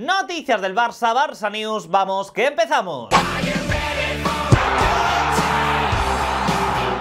Noticias del Barça, Barça News, vamos que empezamos.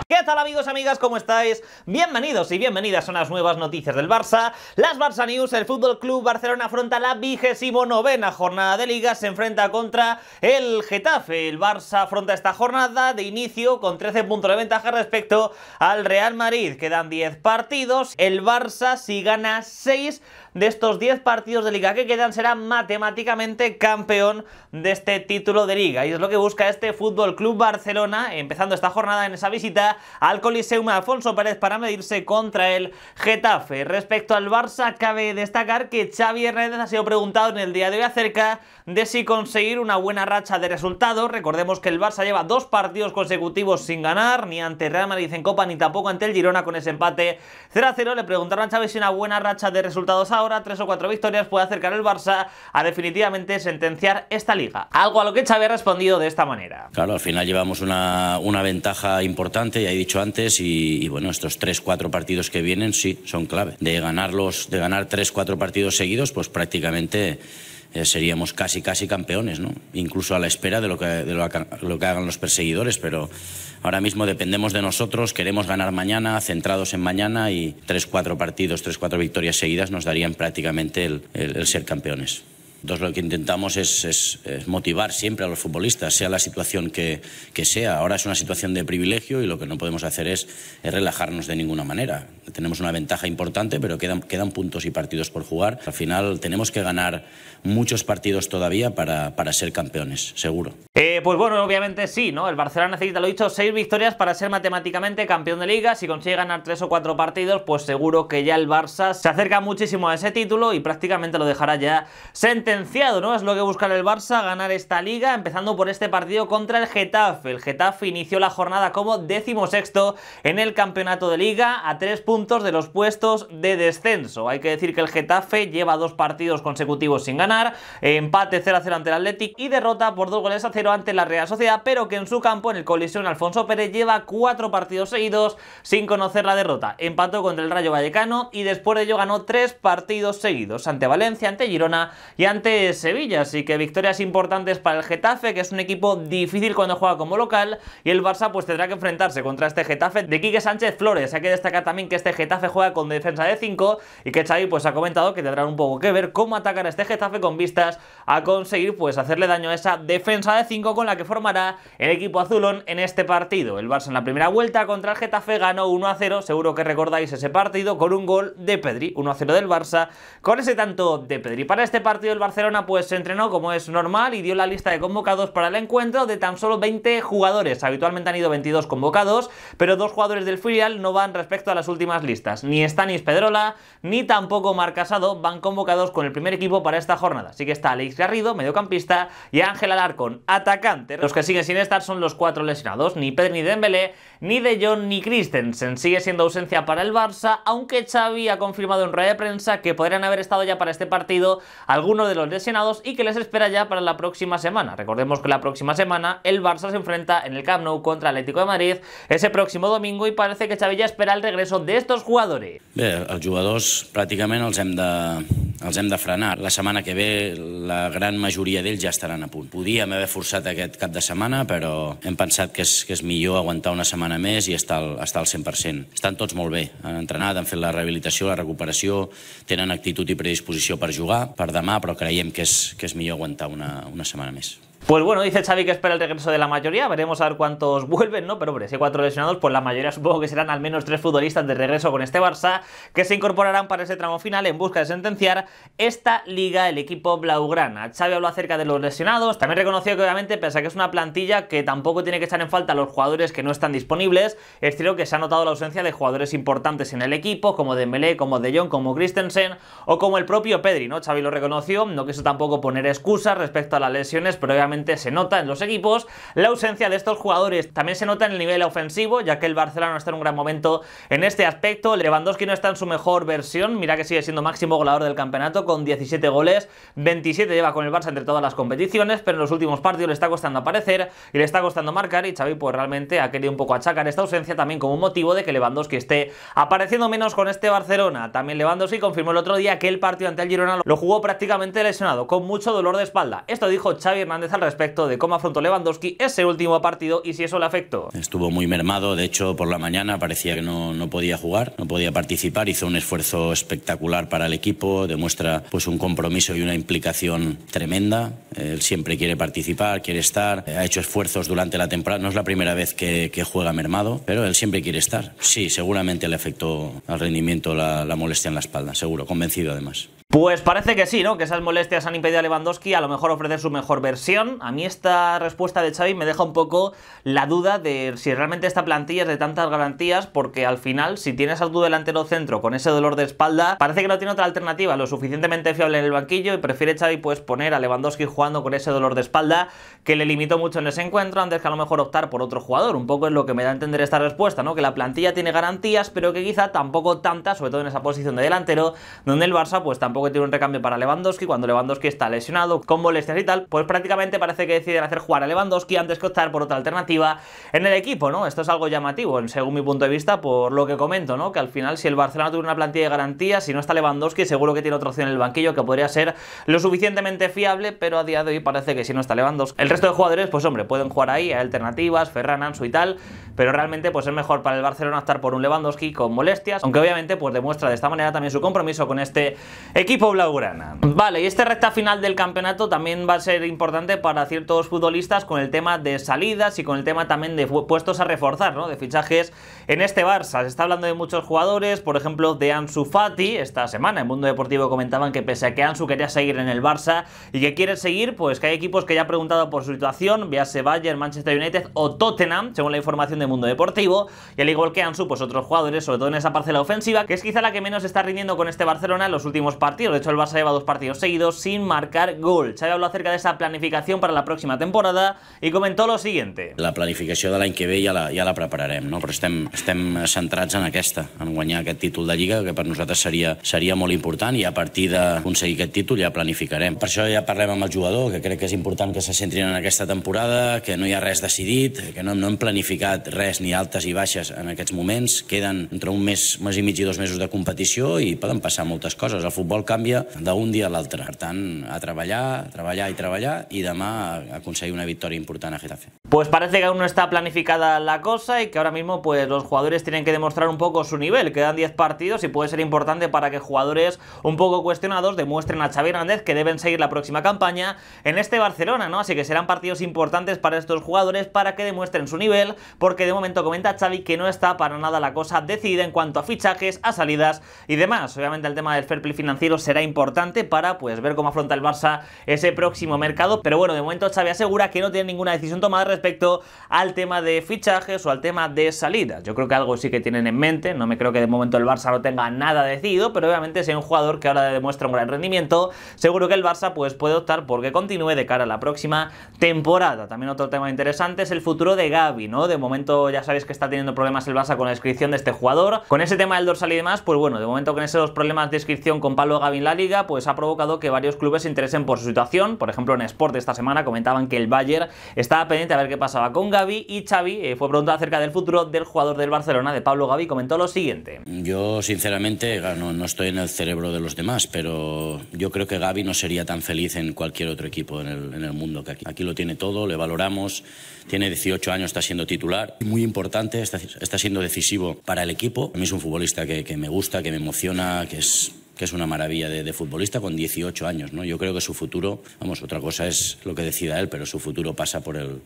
¿Qué tal amigos, amigas? ¿Cómo estáis? Bienvenidos y bienvenidas a unas nuevas noticias del Barça. Las Barça News, el Fútbol Club Barcelona afronta la vigésimo novena jornada de liga, se enfrenta contra el Getafe. El Barça afronta esta jornada de inicio con 13 puntos de ventaja respecto al Real Madrid. Quedan 10 partidos. El Barça si gana 6 de estos 10 partidos de liga que quedan será matemáticamente campeón de este título de liga. Y es lo que busca este Fútbol Club Barcelona, empezando esta jornada en esa visita al Coliseum Alfonso Pérez para medirse contra el Getafe. Respecto al Barça, cabe destacar que Xavi Hernández ha sido preguntado en el día de hoy acerca de si conseguir una buena racha de resultados. Recordemos que el Barça lleva dos partidos consecutivos sin ganar, ni ante Real Madrid en Copa ni tampoco ante el Girona con ese empate 0 0. Le preguntaron a Xavi si una buena racha de resultados ahora tres o cuatro victorias puede acercar el Barça a definitivamente sentenciar esta liga. Algo a lo que Xavi ha respondido de esta manera. Claro, al final llevamos una, ventaja importante, ya he dicho antes, y, bueno, estos tres, cuatro partidos que vienen sí son clave. De ganarlos, de ganar tres, cuatro partidos seguidos, pues prácticamente eh, seríamos casi, casi campeones, ¿no? Incluso a la espera de, lo que, de lo, que hagan los perseguidores, pero ahora mismo dependemos de nosotros, queremos ganar mañana, centrados en mañana y tres, cuatro partidos, tres, cuatro victorias seguidas nos darían prácticamente el ser campeones. Entonces lo que intentamos es, motivar siempre a los futbolistas, sea la situación que, que, sea. Ahora es una situación de privilegio y lo que no podemos hacer es, relajarnos de ninguna manera. Tenemos una ventaja importante, pero quedan, quedan, puntos y partidos por jugar. Al final tenemos que ganar muchos partidos todavía para, ser campeones, seguro. Eh, pues bueno, obviamente sí, ¿no? El Barcelona necesita, lo dicho, seis victorias para ser matemáticamente campeón de liga. Si consigue ganar tres o cuatro partidos, pues seguro que ya el Barça se acerca muchísimo a ese título y prácticamente lo dejará ya sentado es lo que busca el Barça, ganar esta liga, empezando por este partido contra el Getafe. El Getafe inició la jornada como decimosexto en el campeonato de liga, a tres puntos de los puestos de descenso. Hay que decir que el Getafe lleva dos partidos consecutivos sin ganar, empate 0-0 ante el Athletic y derrota por dos goles a cero ante la Real Sociedad, pero que en su campo, en el Colisión Alfonso Pérez, lleva cuatro partidos seguidos sin conocer la derrota. Empató contra el Rayo Vallecano y después de ello ganó tres partidos seguidos ante Valencia, ante Girona y ante Sevilla. Así que victorias importantes para el Getafe, que es un equipo difícil cuando juega como local. Y el Barça pues tendrá que enfrentarse contra este Getafe de Quique Sánchez Flores. Hay que destacar también que este Getafe juega con defensa de 5 y que Xavi pues ha comentado que tendrán un poco que ver cómo atacar a este Getafe con vistas a conseguir pues hacerle daño a esa defensa de 5 con la que formará el equipo azulón en este partido. El Barça en la primera vuelta contra el Getafe ganó 1 0, seguro que recordáis ese partido, con un gol de Pedri, 1 0 del Barça. Con ese tanto de Pedri para este partido el Barcelona pues se entrenó como es normal y dio la lista de convocados para el encuentro de tan solo 20 jugadores. Habitualmente han ido 22 convocados, pero dos jugadores del filial no van respecto a las últimas listas. Ni Stanis Pedrola, ni tampoco Mar Casado van convocados con el primer equipo para esta jornada. Así que está Alex Garrido, mediocampista, y Ángel Alarcón, atacante. Los que siguen sin estar son los cuatro lesionados, ni Pedri ni Dembélé, ni De Jong ni Christensen. Sigue siendo ausencia para el Barça, aunque Xavi ha confirmado en rueda de prensa que podrían haber estado ya para este partido algunos de los los lesionados y que les espera ya para la próxima semana. Recordemos que la próxima semana el Barça se enfrenta en el Camp Nou contra Atlético de Madrid ese próximo domingo y parece que Xavi espera el regreso de estos jugadores. Los jugadors prácticamente els hem de frenar. La setmana que ve la gran majoria d'ells ja estaran a punt. Podíem haver forçat aquest cap de setmana, però hem pensat que és, que és millor aguantar una setmana més i estar al, estar al 100%. Estan tots molt bé, han entrenat, han fet la rehabilitació, la recuperació, tenen actitud i predisposició per jugar per demà, però creiem que és, que és millor aguantar una, una setmana més. Pues bueno, dice Xavi que espera el regreso de la mayoría, veremos a ver cuántos vuelven, ¿no? Pero hombre, si hay cuatro lesionados, pues la mayoría supongo que serán al menos tres futbolistas de regreso con este Barça, que se incorporarán para ese tramo final en busca de sentenciar esta liga el equipo Blaugrana. Xavi habló acerca de los lesionados, también reconoció que obviamente, pese que es una plantilla que tampoco tiene que estar en falta los jugadores que no están disponibles, es cierto que se ha notado la ausencia de jugadores importantes en el equipo, como Dembélé, como De Jong, como Christensen o como el propio Pedri, ¿no? Xavi lo reconoció, no quiso tampoco poner excusas respecto a las lesiones, pero obviamente se nota en los equipos la ausencia de estos jugadores. También se nota en el nivel ofensivo, ya que el Barcelona está en un gran momento en este aspecto. Lewandowski no está en su mejor versión, mira que sigue siendo máximo goleador del campeonato con 17 goles, 27 lleva con el Barça entre todas las competiciones, pero en los últimos partidos le está costando aparecer y le está costando marcar y Xavi pues realmente ha querido un poco achacar esta ausencia también como un motivo de que Lewandowski esté apareciendo menos con este Barcelona. También Lewandowski confirmó el otro día que el partido ante el Girona lo jugó prácticamente lesionado, con mucho dolor de espalda. Esto dijo Xavi Hernández respecto de cómo afrontó Lewandowski ese último partido y si eso le afectó. Estuvo muy mermado, de hecho por la mañana parecía que no, podía jugar, no podía participar, hizo un esfuerzo espectacular para el equipo, demuestra pues un compromiso y una implicación tremenda, él siempre quiere participar, quiere estar, ha hecho esfuerzos durante la temporada, no es la primera vez que, juega mermado, pero él siempre quiere estar. Sí, seguramente le afectó al rendimiento la molestia en la espalda, seguro, convencido además. Pues parece que sí, ¿no? Que esas molestias han impedido a Lewandowski a lo mejor ofrecer su mejor versión. A mí esta respuesta de Xavi me deja un poco la duda de si realmente esta plantilla es de tantas garantías, porque al final, si tienes a tu delantero centro con ese dolor de espalda, parece que no tiene otra alternativa, lo suficientemente fiable en el banquillo y prefiere Xavi pues poner a Lewandowski jugando con ese dolor de espalda que le limitó mucho en ese encuentro antes que a lo mejor optar por otro jugador. Un poco es lo que me da a entender esta respuesta, ¿no? Que la plantilla tiene garantías, pero que quizá tampoco tantas, sobre todo en esa posición de delantero, donde el Barça pues tampoco que tiene un recambio para Lewandowski, cuando Lewandowski está lesionado, con molestias y tal, pues prácticamente parece que deciden hacer jugar a Lewandowski antes que optar por otra alternativa en el equipo, ¿no? Esto es algo llamativo, según mi punto de vista, por lo que comento, ¿no? Que al final, si el Barcelona tiene una plantilla de garantía, si no está Lewandowski, seguro que tiene otra opción en el banquillo que podría ser lo suficientemente fiable, pero a día de hoy parece que si no está Lewandowski. El resto de jugadores, pues hombre, pueden jugar ahí, hay alternativas, Ferran, Ansu y tal, pero realmente pues es mejor para el Barcelona optar por un Lewandowski con molestias, aunque obviamente pues demuestra de esta manera también su compromiso con este equipo equipo blaugrana. Vale, y este recta final del campeonato también va a ser importante para ciertos futbolistas con el tema de salidas y con el tema también de puestos a reforzar, ¿no? De fichajes en este Barça. Se está hablando de muchos jugadores, por ejemplo, de Ansu Fati. Esta semana en Mundo Deportivo comentaban que pese a que Ansu quería seguir en el Barça y que quiere seguir, pues que hay equipos que ya han preguntado por su situación, véase Bayern, Manchester United o Tottenham, según la información de Mundo Deportivo. Y al igual que Ansu, pues otros jugadores, sobre todo en esa parcela ofensiva, que es quizá la que menos está rindiendo con este Barcelona en los últimos partidos partidos. De hecho, el Barça lleva dos partidos seguidos sin marcar gol. Xavi habló acerca de esa planificación para la pròxima temporada i comentó lo siguiente. La planificació de l'any que ve ja la, ja la prepararem, no? però estem, estem centrats en aquesta, en guanyar aquest títol de Lliga, que per nosaltres seria, seria molt important i a partir d'aconseguir aquest títol ja planificarem. Per això ja parlem amb el jugador, que crec que és important que se centrin en aquesta temporada, que no hi ha res decidit, que no, no hem planificat res, ni altes i baixes en aquests moments. Queden entre un mes, mes i mig i dos mesos de competició i poden passar moltes coses. El futbol canvia d'un dia a l'altre. Per tant, a treballar, a treballar i treballar i demà aconseguir una victòria important a Getafe. Pues parece que aún no está planificada la cosa y que ahora mismo pues los jugadores tienen que demostrar un poco su nivel. Quedan 10 partidos y puede ser importante para que jugadores un poco cuestionados demuestren a Xavi Hernández que deben seguir la próxima campaña en este Barcelona, ¿no? Así que serán partidos importantes para estos jugadores para que demuestren su nivel, porque de momento comenta Xavi que no está para nada la cosa decidida en cuanto a fichajes, a salidas y demás. Obviamente el tema del fair play financiero será importante para pues ver cómo afronta el Barça ese próximo mercado, pero bueno, de momento Xavi asegura que no tiene ninguna decisión tomada respecto al tema de fichajes o al tema de salidas. Yo creo que algo sí que tienen en mente, no me creo que de momento el Barça no tenga nada decidido, pero obviamente si hay un jugador que ahora demuestra un gran rendimiento, seguro que el Barça pues puede optar porque continúe de cara a la próxima temporada. También otro tema interesante es el futuro de Gaby, ¿no? De momento ya sabéis que está teniendo problemas el Barça con la inscripción de este jugador. Con ese tema del dorsal y demás, pues bueno, de momento con esos problemas de inscripción con Pablo Gaby en la liga, pues ha provocado que varios clubes se interesen por su situación. Por ejemplo, en Sport esta semana comentaban que el Bayern estaba pendiente de ver qué pasaba con Gaby y Xavi eh, fue preguntado acerca del futuro del jugador del Barcelona, de Pablo Gaby, comentó lo siguiente. Yo sinceramente no, no estoy en el cerebro de los demás, pero yo creo que Gaby no sería tan feliz en cualquier otro equipo en el, en el mundo que aquí. Aquí lo tiene todo, le valoramos, tiene 18 años, está siendo titular, muy importante, está, está siendo decisivo para el equipo. A mí es un futbolista que, que me gusta, que me emociona, que es que es una maravilla de, futbolista con 18 años. ¿no? Yo creo que su futuro, vamos, otra cosa es lo que decida él, pero su futuro pasa por el,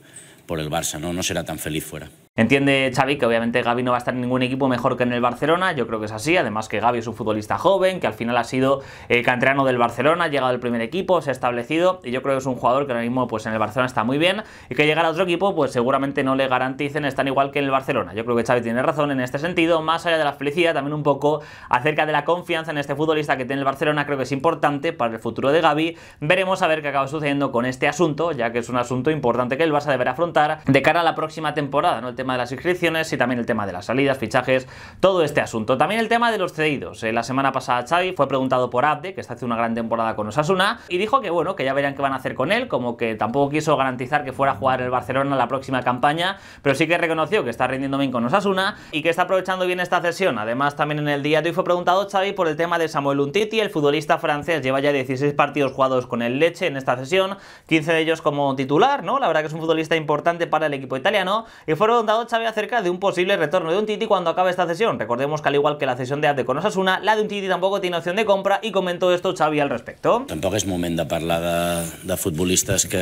por el Barça, ¿no? No será tan feliz fuera. Entiende Xavi que obviamente Gaby no va a estar en ningún equipo mejor que en el Barcelona, yo creo que es así, además que Gaby es un futbolista joven, que al final ha sido el canterano del Barcelona, ha llegado al primer equipo, se ha establecido y yo creo que es un jugador que ahora mismo pues en el Barcelona está muy bien y que llegar a otro equipo pues seguramente no le garanticen estar igual que en el Barcelona. Yo creo que Xavi tiene razón en este sentido, más allá de la felicidad, también un poco acerca de la confianza en este futbolista que tiene el Barcelona, creo que es importante para el futuro de Gavi. Veremos a ver qué acaba sucediendo con este asunto, ya que es un asunto importante que el a deberá afrontar de cara a la próxima temporada, ¿no? de las inscripciones y también el tema de las salidas, fichajes, todo este asunto. También el tema de los cedidos. Eh, la semana pasada Xavi fue preguntado por Abde, que está haciendo una gran temporada con Osasuna, y dijo que bueno, que ya verían qué van a hacer con él, como que tampoco quiso garantizar que fuera a jugar el Barcelona la próxima campaña, pero sí que reconoció que está rindiendo bien con Osasuna y que está aprovechando bien esta sesión Además, también en el día de hoy fue preguntado Xavi por el tema de Samuel Untiti, el futbolista francés lleva ya 16 partidos jugados con el Leche en esta sesión, 15 de ellos como titular, ¿no? La verdad que es un futbolista importante para el equipo italiano y fue preguntado comentado Xavi acerca de un posible retorno de un Titi cuando acabe esta cesión. Recordemos que al igual que la cesión de Ate con Osasuna, la de un Titi tampoc tiene opción de compra i comentó esto Xavi al respecto. Tampoc és moment de parlar de, de futbolistes que,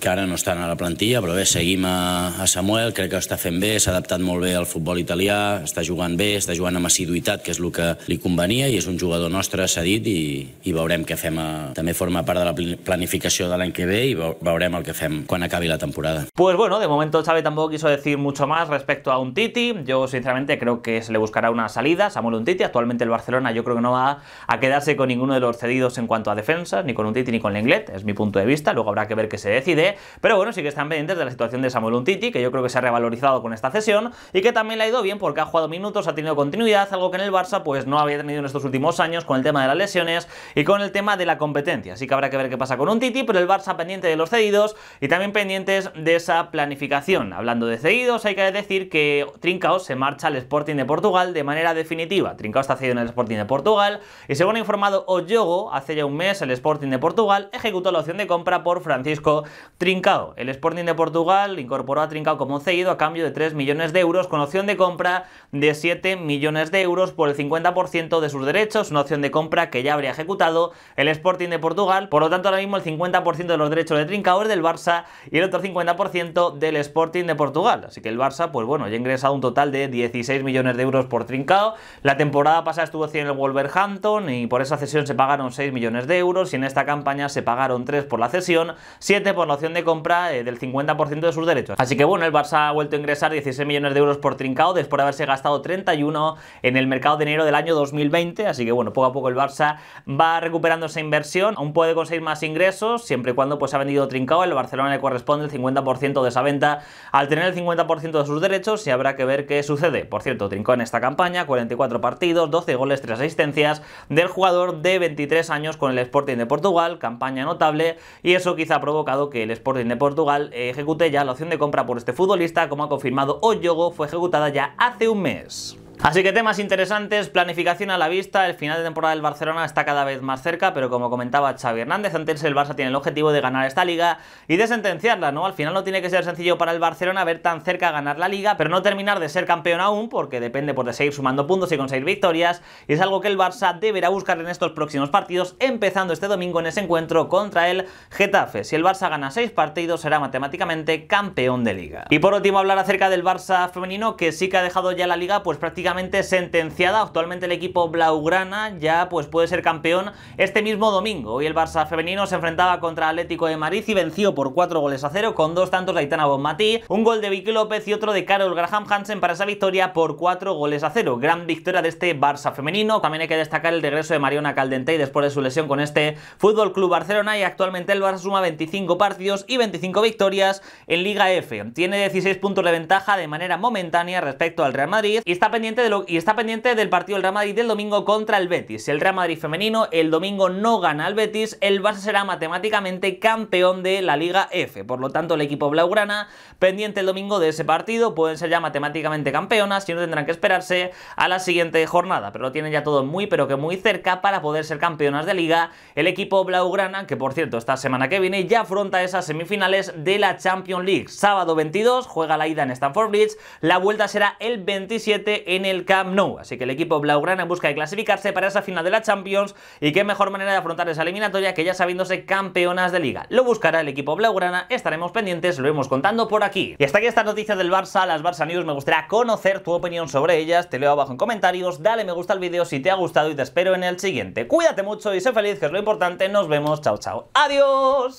que ara no estan a la plantilla, però bé, seguim a, a Samuel, crec que ho està fent bé, s'ha adaptat molt bé al futbol italià, està jugant bé, està jugant amb assiduïtat, que és el que li convenia, i és un jugador nostre cedit, i, i veurem què fem. A, també forma part de la planificació de l'any que ve i veurem el que fem quan acabi la temporada. Pues bueno, de momento Xavi tampoc quiso decir mucho más respecto a un Titi. Yo sinceramente creo que se le buscará una salida. a Samuel un Titi. actualmente el Barcelona yo creo que no va a quedarse con ninguno de los cedidos en cuanto a defensa, ni con un Titi ni con Lenglet, es mi punto de vista. Luego habrá que ver qué se decide. Pero bueno, sí que están pendientes de la situación de Samuel un Titi, que yo creo que se ha revalorizado con esta cesión y que también le ha ido bien porque ha jugado minutos, ha tenido continuidad, algo que en el Barça pues no había tenido en estos últimos años con el tema de las lesiones y con el tema de la competencia. Así que habrá que ver qué pasa con un Titi, pero el Barça pendiente de los cedidos y también pendientes de esa planificación. Hablando de cedidos, hay que decir que Trincao se marcha al Sporting de Portugal de manera definitiva. Trincao está cedido en el Sporting de Portugal y según ha informado Oyogo, hace ya un mes el Sporting de Portugal ejecutó la opción de compra por Francisco Trincao. El Sporting de Portugal incorporó a Trincao como cedido a cambio de 3 millones de euros con opción de compra de 7 millones de euros por el 50% de sus derechos, una opción de compra que ya habría ejecutado el Sporting de Portugal. Por lo tanto, ahora mismo el 50% de los derechos de Trincao es del Barça y el otro 50% del Sporting de Portugal. Así que el Barça, pues bueno, ya ha ingresado un total de 16 millones de euros por trincado. La temporada pasada estuvo 100 en el Wolverhampton y por esa cesión se pagaron 6 millones de euros y en esta campaña se pagaron 3 por la cesión, 7 por la opción de compra eh, del 50% de sus derechos. Así que bueno, el Barça ha vuelto a ingresar 16 millones de euros por trincado después de haberse gastado 31 en el mercado de enero del año 2020, así que bueno, poco a poco el Barça va recuperando esa inversión, aún puede conseguir más ingresos, siempre y cuando pues ha vendido trincado, el Barcelona le corresponde el 50% de esa venta, al tener el 50% sus derechos y habrá que ver qué sucede. Por cierto, trincó en esta campaña, 44 partidos, 12 goles, 3 asistencias del jugador de 23 años con el Sporting de Portugal, campaña notable y eso quizá ha provocado que el Sporting de Portugal ejecute ya la opción de compra por este futbolista, como ha confirmado Oyogo, fue ejecutada ya hace un mes. Así que temas interesantes, planificación a la vista, el final de temporada del Barcelona está cada vez más cerca, pero como comentaba Xavi Hernández, antes el Barça tiene el objetivo de ganar esta liga y de sentenciarla, ¿no? Al final no tiene que ser sencillo para el Barcelona ver tan cerca ganar la liga, pero no terminar de ser campeón aún, porque depende por pues, de seguir sumando puntos y conseguir victorias, y es algo que el Barça deberá buscar en estos próximos partidos, empezando este domingo en ese encuentro contra el Getafe. Si el Barça gana 6 partidos, será matemáticamente campeón de liga. Y por último, hablar acerca del Barça femenino, que sí que ha dejado ya la liga, pues prácticamente sentenciada. Actualmente el equipo blaugrana ya pues puede ser campeón este mismo domingo. Hoy el Barça femenino se enfrentaba contra Atlético de Madrid y venció por 4 goles a 0 con dos tantos de Aitana Bonmatí, un gol de Vicky López y otro de Carol Graham Hansen para esa victoria por 4 goles a 0. Gran victoria de este Barça femenino. También hay que destacar el regreso de Mariona Caldentey después de su lesión con este Fútbol Club Barcelona y actualmente el Barça suma 25 partidos y 25 victorias en Liga F. Tiene 16 puntos de ventaja de manera momentánea respecto al Real Madrid y está pendiente y está pendiente del partido del Real Madrid del domingo contra el Betis. Si El Real Madrid femenino el domingo no gana al Betis, el Barça será matemáticamente campeón de la Liga F. Por lo tanto, el equipo blaugrana pendiente el domingo de ese partido pueden ser ya matemáticamente campeonas, y no tendrán que esperarse a la siguiente jornada, pero lo tienen ya todo muy pero que muy cerca para poder ser campeonas de liga. El equipo blaugrana, que por cierto esta semana que viene ya afronta esas semifinales de la Champions League. Sábado 22 juega la ida en Stamford Bridge, la vuelta será el 27 en el Camp Nou. Así que el equipo blaugrana busca clasificarse para esa final de la Champions y qué mejor manera de afrontar esa eliminatoria que ya sabiéndose campeonas de liga. Lo buscará el equipo blaugrana, estaremos pendientes, lo vemos contando por aquí. Y hasta aquí esta noticia del Barça, las Barça News, me gustaría conocer tu opinión sobre ellas, te leo abajo en comentarios, dale me gusta al vídeo si te ha gustado y te espero en el siguiente. Cuídate mucho y sé feliz, que es lo importante, nos vemos, chao chao, adiós.